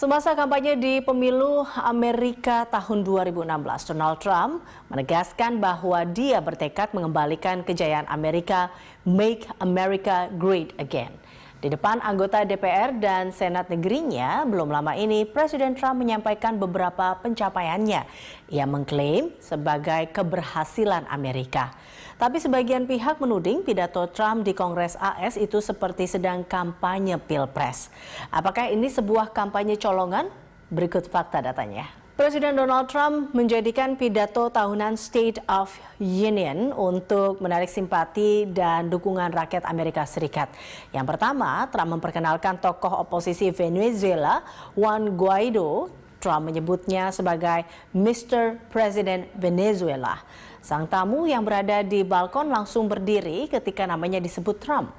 Semasa kampanye di pemilu Amerika tahun 2016, Donald Trump menegaskan bahwa dia bertekad mengembalikan kejayaan Amerika, Make America Great Again. Di depan anggota DPR dan Senat negerinya, belum lama ini Presiden Trump menyampaikan beberapa pencapaiannya. Ia mengklaim sebagai keberhasilan Amerika. Tapi sebagian pihak menuding pidato Trump di Kongres AS itu seperti sedang kampanye Pilpres. Apakah ini sebuah kampanye colongan? Berikut fakta datanya. Presiden Donald Trump menjadikan pidato tahunan State of Union untuk menarik simpati dan dukungan rakyat Amerika Serikat. Yang pertama, Trump memperkenalkan tokoh oposisi Venezuela, Juan Guaido. Trump menyebutnya sebagai Mr. President Venezuela. Sang tamu yang berada di balkon langsung berdiri ketika namanya disebut Trump.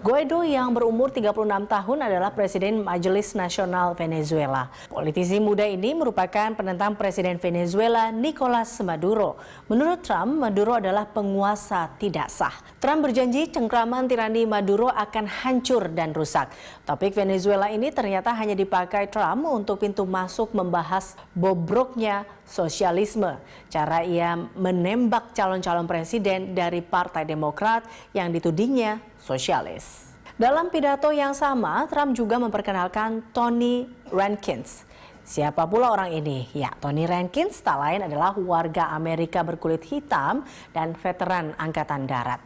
Guaido yang berumur 36 tahun adalah Presiden Majelis Nasional Venezuela. Politisi muda ini merupakan penentang Presiden Venezuela Nicolas Maduro. Menurut Trump, Maduro adalah penguasa tidak sah. Trump berjanji cengkraman tirani Maduro akan hancur dan rusak. Topik Venezuela ini ternyata hanya dipakai Trump untuk pintu masuk membahas bobroknya sosialisme. Cara ia menembak calon-calon presiden dari Partai Demokrat yang ditudingnya sosialis. Dalam pidato yang sama, Trump juga memperkenalkan Tony Rankins. Siapa pula orang ini? Ya, Tony Rankins tak lain adalah warga Amerika berkulit hitam dan veteran Angkatan Darat.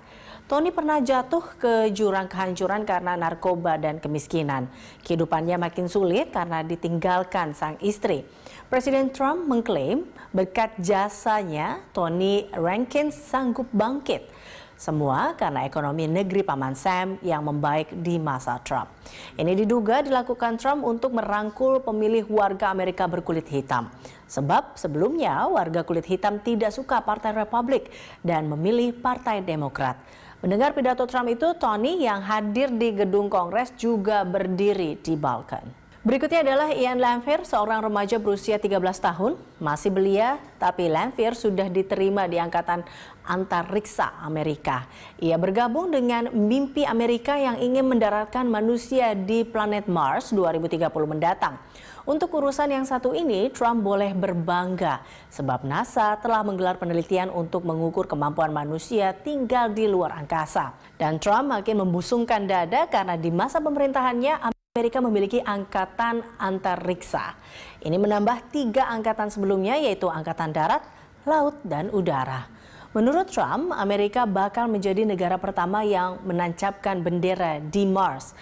Tony pernah jatuh ke jurang kehancuran karena narkoba dan kemiskinan. Kehidupannya makin sulit karena ditinggalkan sang istri. Presiden Trump mengklaim berkat jasanya Tony Rankins sanggup bangkit. Semua karena ekonomi negeri Paman Sam yang membaik di masa Trump. Ini diduga dilakukan Trump untuk merangkul pemilih warga Amerika berkulit hitam. Sebab sebelumnya warga kulit hitam tidak suka Partai Republik dan memilih Partai Demokrat. Mendengar pidato Trump itu, Tony yang hadir di gedung Kongres juga berdiri di Balkan. Berikutnya adalah Ian Lamphere, seorang remaja berusia 13 tahun, masih belia, tapi Lamphere sudah diterima di Angkatan Antariksa Amerika. Ia bergabung dengan mimpi Amerika yang ingin mendaratkan manusia di planet Mars 2030 mendatang. Untuk urusan yang satu ini, Trump boleh berbangga sebab NASA telah menggelar penelitian untuk mengukur kemampuan manusia tinggal di luar angkasa. Dan Trump makin membusungkan dada karena di masa pemerintahannya Amerika memiliki angkatan antariksa. Ini menambah tiga angkatan sebelumnya yaitu angkatan darat, laut, dan udara. Menurut Trump, Amerika bakal menjadi negara pertama yang menancapkan bendera di Mars.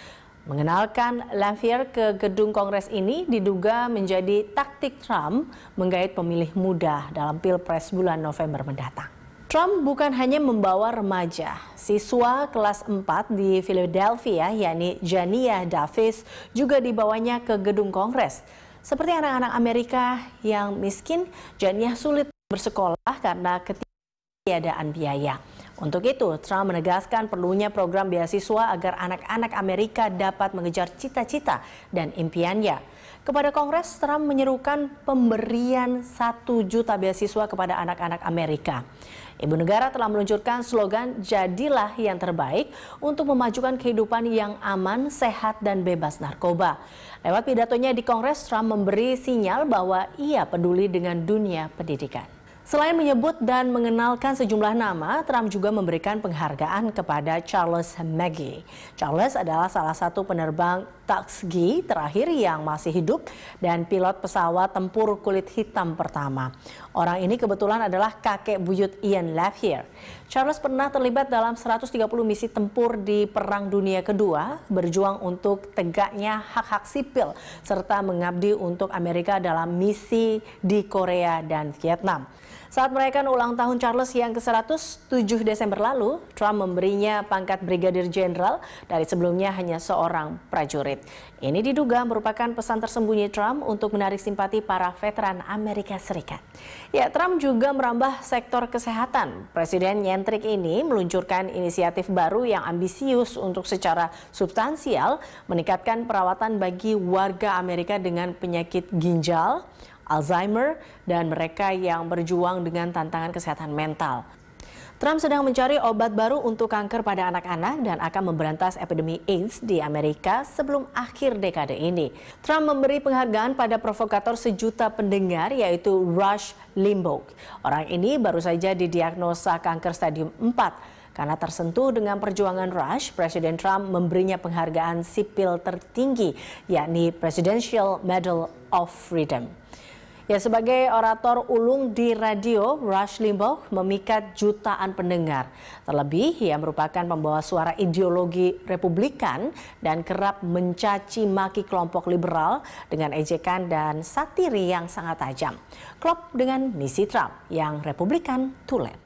Mengenalkan Lanfear ke gedung Kongres ini diduga menjadi taktik Trump menggait pemilih muda dalam Pilpres bulan November mendatang. Trump bukan hanya membawa remaja. Siswa kelas 4 di Philadelphia, yakni Jania Davis, juga dibawanya ke gedung Kongres. Seperti anak-anak Amerika yang miskin, Jania sulit bersekolah karena ketiadaan biaya. Untuk itu, Trump menegaskan perlunya program beasiswa agar anak-anak Amerika dapat mengejar cita-cita dan impiannya. Kepada Kongres, Trump menyerukan pemberian 1 juta beasiswa kepada anak-anak Amerika. Ibu negara telah meluncurkan slogan "Jadilah yang terbaik" untuk memajukan kehidupan yang aman, sehat, dan bebas narkoba. Lewat pidatonya di Kongres, Trump memberi sinyal bahwa ia peduli dengan dunia pendidikan. Selain menyebut dan mengenalkan sejumlah nama, Trump juga memberikan penghargaan kepada Charles Maggie. Charles adalah salah satu penerbang Tuskegee terakhir yang masih hidup dan pilot pesawat tempur kulit hitam pertama. Orang ini kebetulan adalah kakek buyut Ian Lafier. Charles pernah terlibat dalam 130 misi tempur di Perang Dunia Kedua, berjuang untuk tegaknya hak-hak sipil, serta mengabdi untuk Amerika dalam misi di Korea dan Vietnam. Saat merayakan ulang tahun Charles yang ke-107 Desember lalu, Trump memberinya pangkat Brigadir Jenderal dari sebelumnya hanya seorang prajurit. Ini diduga merupakan pesan tersembunyi Trump untuk menarik simpati para veteran Amerika Serikat. Ya, Trump juga merambah sektor kesehatan. Presiden nyentrik ini meluncurkan inisiatif baru yang ambisius untuk secara substansial meningkatkan perawatan bagi warga Amerika dengan penyakit ginjal, Alzheimer, dan mereka yang berjuang dengan tantangan kesehatan mental. Trump sedang mencari obat baru untuk kanker pada anak-anak dan akan memberantas epidemi AIDS di Amerika sebelum akhir dekade ini. Trump memberi penghargaan pada provokator sejuta pendengar yaitu Rush Limbaugh. Orang ini baru saja didiagnosa kanker stadium 4. Karena tersentuh dengan perjuangan Rush, Presiden Trump memberinya penghargaan sipil tertinggi yakni Presidential Medal of Freedom. Ya, sebagai orator ulung di radio, Rush Limbaugh memikat jutaan pendengar. Terlebih, ia merupakan pembawa suara ideologi Republikan dan kerap mencaci maki kelompok liberal dengan ejekan dan satir yang sangat tajam. Klop dengan misi Trump yang Republikan tulen.